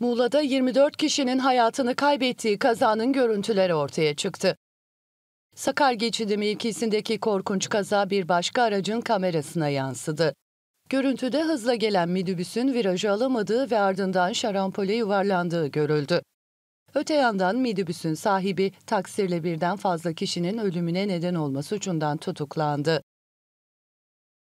Muğla'da 24 kişinin hayatını kaybettiği kazanın görüntüleri ortaya çıktı. Sakar Geçidi mevkisindeki korkunç kaza bir başka aracın kamerasına yansıdı. Görüntüde hızla gelen minibüsün virajı alamadığı ve ardından şarampole yuvarlandığı görüldü. Öte yandan minibüsün sahibi taksirle birden fazla kişinin ölümüne neden olma suçundan tutuklandı.